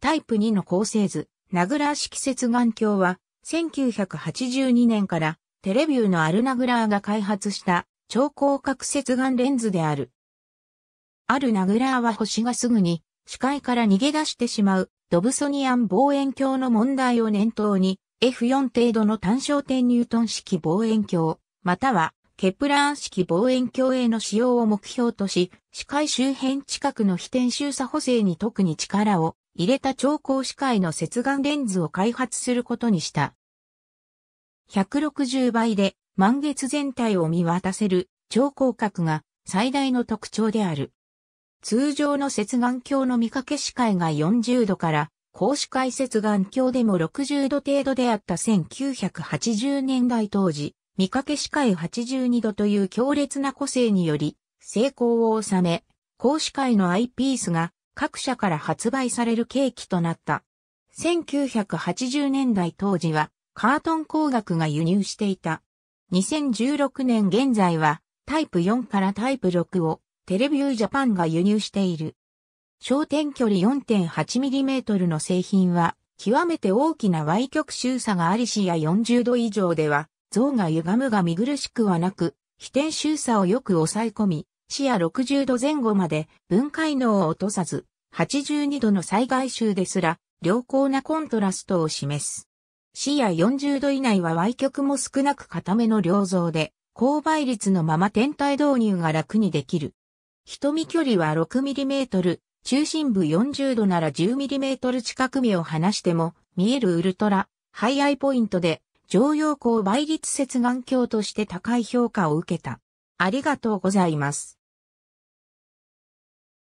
タイプ2の構成図、ナグラー式接眼鏡は、1982年からテレビューのアルナグラーが開発した超広角接眼レンズである。あるナグラーは星がすぐに視界から逃げ出してしまうドブソニアン望遠鏡の問題を念頭に F4 程度の単焦点ニュートン式望遠鏡、またはケプラー式望遠鏡への使用を目標とし、視界周辺近くの非点周差補正に特に力を入れた超光視界の接眼レンズを開発することにした。160倍で満月全体を見渡せる超広角が最大の特徴である。通常の接眼鏡の見かけ視界が40度から高視界接眼鏡でも60度程度であった1980年代当時、見かけ視界82度という強烈な個性により、成功を収め、高視界のアイピースが各社から発売されるケーキとなった。1980年代当時はカートン工学が輸入していた。2016年現在はタイプ4からタイプ6をテレビュージャパンが輸入している。焦点距離 4.8mm の製品は極めて大きな歪曲周差がありしや40度以上では像が歪むが見苦しくはなく、非点周差をよく抑え込み、視野60度前後まで分解能を落とさず、82度の災害臭ですら、良好なコントラストを示す。視野40度以内は歪曲も少なく固めの良像で、高倍率のまま天体導入が楽にできる。瞳距離は 6mm、中心部40度なら 10mm 近く目を離しても、見えるウルトラ、ハイアイポイントで、常用光倍率接眼鏡として高い評価を受けた。ありがとうございます。